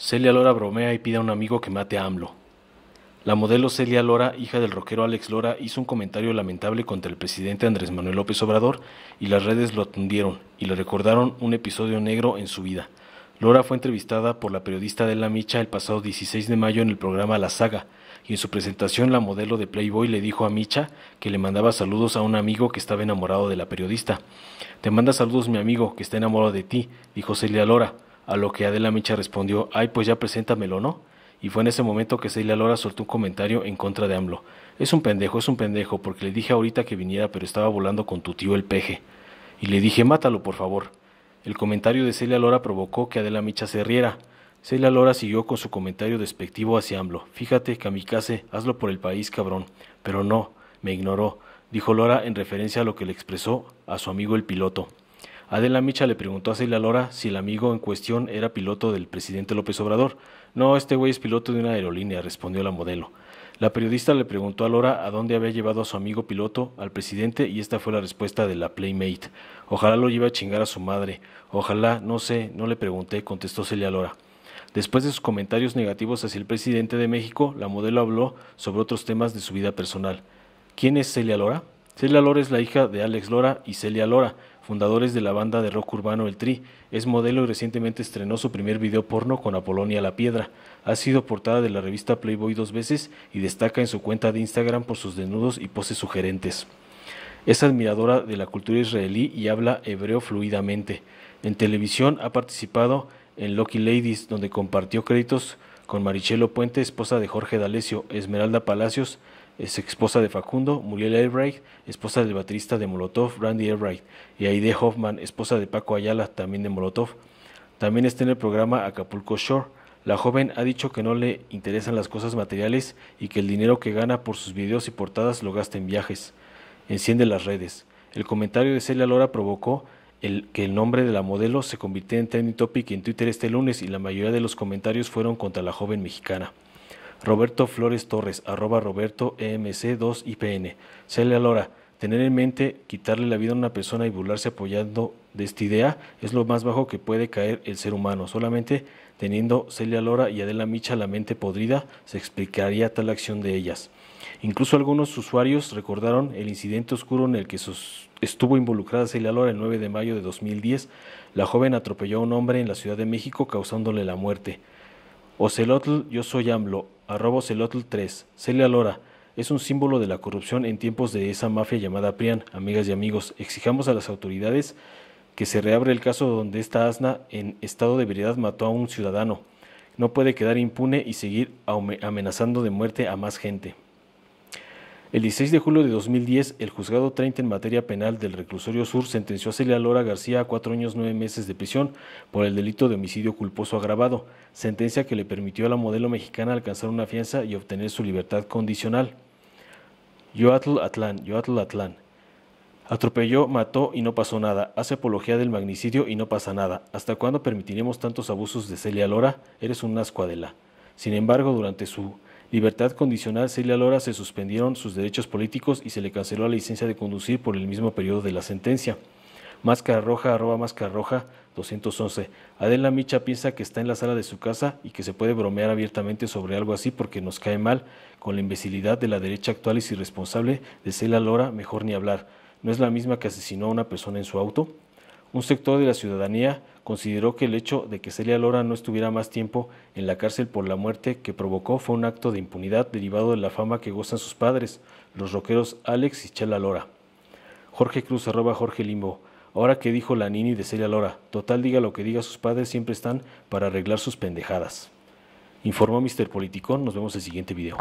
Celia Lora bromea y pide a un amigo que mate a AMLO. La modelo Celia Lora, hija del rockero Alex Lora, hizo un comentario lamentable contra el presidente Andrés Manuel López Obrador y las redes lo atundieron y le recordaron un episodio negro en su vida. Lora fue entrevistada por la periodista de La Micha el pasado 16 de mayo en el programa La Saga y en su presentación la modelo de Playboy le dijo a Micha que le mandaba saludos a un amigo que estaba enamorado de la periodista. Te manda saludos mi amigo que está enamorado de ti, dijo Celia Lora. A lo que Adela Micha respondió, ay, pues ya preséntamelo, ¿no? Y fue en ese momento que Celia Lora soltó un comentario en contra de AMLO. Es un pendejo, es un pendejo, porque le dije ahorita que viniera, pero estaba volando con tu tío el peje. Y le dije, mátalo, por favor. El comentario de Celia Lora provocó que Adela Micha se riera. Celia Lora siguió con su comentario despectivo hacia AMLO. Fíjate, kamikaze, hazlo por el país, cabrón. Pero no, me ignoró, dijo Lora en referencia a lo que le expresó a su amigo el piloto. Adela Micha le preguntó a Celia Lora si el amigo en cuestión era piloto del presidente López Obrador. No, este güey es piloto de una aerolínea, respondió la modelo. La periodista le preguntó a Lora a dónde había llevado a su amigo piloto, al presidente, y esta fue la respuesta de la Playmate. Ojalá lo lleve a chingar a su madre. Ojalá, no sé, no le pregunté, contestó Celia Lora. Después de sus comentarios negativos hacia el presidente de México, la modelo habló sobre otros temas de su vida personal. ¿Quién es Celia Lora? Celia Lora es la hija de Alex Lora y Celia Lora, fundadores de la banda de rock urbano El Tri. Es modelo y recientemente estrenó su primer video porno con Apolonia La Piedra. Ha sido portada de la revista Playboy dos veces y destaca en su cuenta de Instagram por sus desnudos y poses sugerentes. Es admiradora de la cultura israelí y habla hebreo fluidamente. En televisión ha participado en Lucky Ladies, donde compartió créditos con Marichelo Puente, esposa de Jorge D'Alessio, Esmeralda Palacios, es esposa de Facundo, Muriel Elbright, esposa del baterista de Molotov, Randy Elbright, y Aide Hoffman, esposa de Paco Ayala, también de Molotov. También está en el programa Acapulco Shore. La joven ha dicho que no le interesan las cosas materiales y que el dinero que gana por sus videos y portadas lo gasta en viajes. Enciende las redes. El comentario de Celia Lora provocó que el nombre de la modelo se convirtiera en trending topic en Twitter este lunes y la mayoría de los comentarios fueron contra la joven mexicana. Roberto Flores Torres, arroba Roberto EMC2IPN. Celia Lora, tener en mente quitarle la vida a una persona y burlarse apoyando de esta idea es lo más bajo que puede caer el ser humano. Solamente teniendo Celia Lora y Adela Micha la mente podrida, se explicaría tal acción de ellas. Incluso algunos usuarios recordaron el incidente oscuro en el que estuvo involucrada Celia Lora el 9 de mayo de 2010. La joven atropelló a un hombre en la Ciudad de México causándole la muerte. Ocelotl, yo soy AMLO, arroba celotl 3, Celia Lora, es un símbolo de la corrupción en tiempos de esa mafia llamada PRIAN, amigas y amigos. Exijamos a las autoridades que se reabre el caso donde esta asna en estado de veredad mató a un ciudadano. No puede quedar impune y seguir amenazando de muerte a más gente. El 16 de julio de 2010, el juzgado 30 en materia penal del reclusorio sur sentenció a Celia Lora García a cuatro años nueve meses de prisión por el delito de homicidio culposo agravado, sentencia que le permitió a la modelo mexicana alcanzar una fianza y obtener su libertad condicional. Yoatl Atlán, Yoatl Atlán. Atropelló, mató y no pasó nada. Hace apología del magnicidio y no pasa nada. ¿Hasta cuándo permitiremos tantos abusos de Celia Lora? Eres un asco, Adela. Sin embargo, durante su libertad condicional, Celia Lora se suspendieron sus derechos políticos y se le canceló la licencia de conducir por el mismo periodo de la sentencia. Máscara roja, arroba máscara roja 211. Adela Micha piensa que está en la sala de su casa y que se puede bromear abiertamente sobre algo así porque nos cae mal con la imbecilidad de la derecha actual y irresponsable de Celia Lora, mejor ni hablar. ¿No es la misma que asesinó a una persona en su auto? Un sector de la ciudadanía consideró que el hecho de que Celia Lora no estuviera más tiempo en la cárcel por la muerte que provocó fue un acto de impunidad derivado de la fama que gozan sus padres, los rockeros Alex y Chela Lora. Jorge Cruz arroba Jorge Limbo. Ahora que dijo la Nini de Celia Lora, total diga lo que diga, sus padres siempre están para arreglar sus pendejadas. Informó Mr. Politicón, nos vemos en el siguiente video.